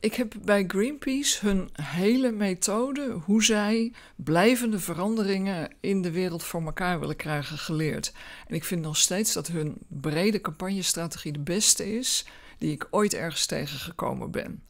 ik heb bij Greenpeace hun hele methode, hoe zij blijvende veranderingen in de wereld voor elkaar willen krijgen, geleerd. En ik vind nog steeds dat hun brede campagnestrategie de beste is die ik ooit ergens tegengekomen ben.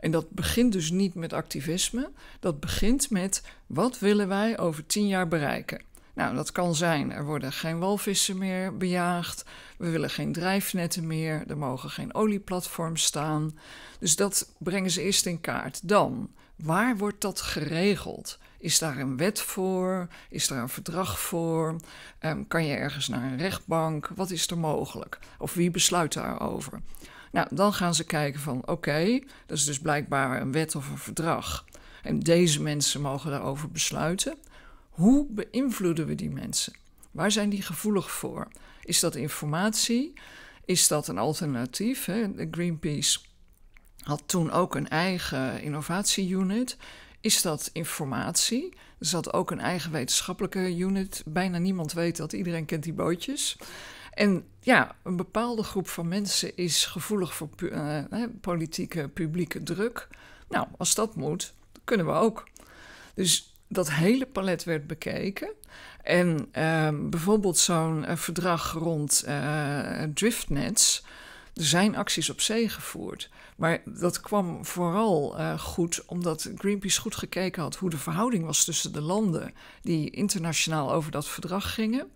En dat begint dus niet met activisme, dat begint met wat willen wij over tien jaar bereiken. Nou, dat kan zijn. Er worden geen walvissen meer bejaagd. We willen geen drijfnetten meer. Er mogen geen olieplatforms staan. Dus dat brengen ze eerst in kaart. Dan, waar wordt dat geregeld? Is daar een wet voor? Is daar een verdrag voor? Ehm, kan je ergens naar een rechtbank? Wat is er mogelijk? Of wie besluit daarover? Nou, dan gaan ze kijken van oké, dat is dus blijkbaar een wet of een verdrag. En deze mensen mogen daarover besluiten. Hoe beïnvloeden we die mensen? Waar zijn die gevoelig voor? Is dat informatie? Is dat een alternatief? Hè? Greenpeace had toen ook een eigen innovatieunit. Is dat informatie? Er zat ook een eigen wetenschappelijke unit. Bijna niemand weet dat, iedereen kent die bootjes. En ja, een bepaalde groep van mensen is gevoelig voor eh, politieke, publieke druk. Nou, als dat moet, kunnen we ook. Dus dat hele palet werd bekeken. En ehm, bijvoorbeeld zo'n eh, verdrag rond eh, driftnets. Er zijn acties op zee gevoerd. Maar dat kwam vooral uh, goed omdat Greenpeace goed gekeken had hoe de verhouding was tussen de landen die internationaal over dat verdrag gingen.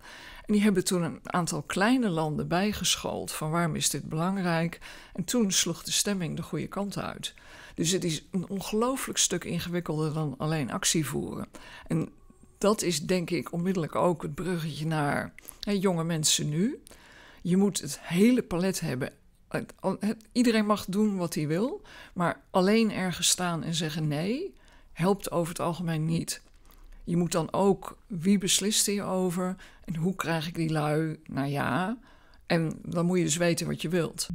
En die hebben toen een aantal kleine landen bijgeschoold van waarom is dit belangrijk. En toen sloeg de stemming de goede kant uit. Dus het is een ongelooflijk stuk ingewikkelder dan alleen actie voeren. En dat is denk ik onmiddellijk ook het bruggetje naar hè, jonge mensen nu. Je moet het hele palet hebben Iedereen mag doen wat hij wil, maar alleen ergens staan en zeggen nee helpt over het algemeen niet. Je moet dan ook wie beslist over en hoe krijg ik die lui? Nou ja, en dan moet je dus weten wat je wilt.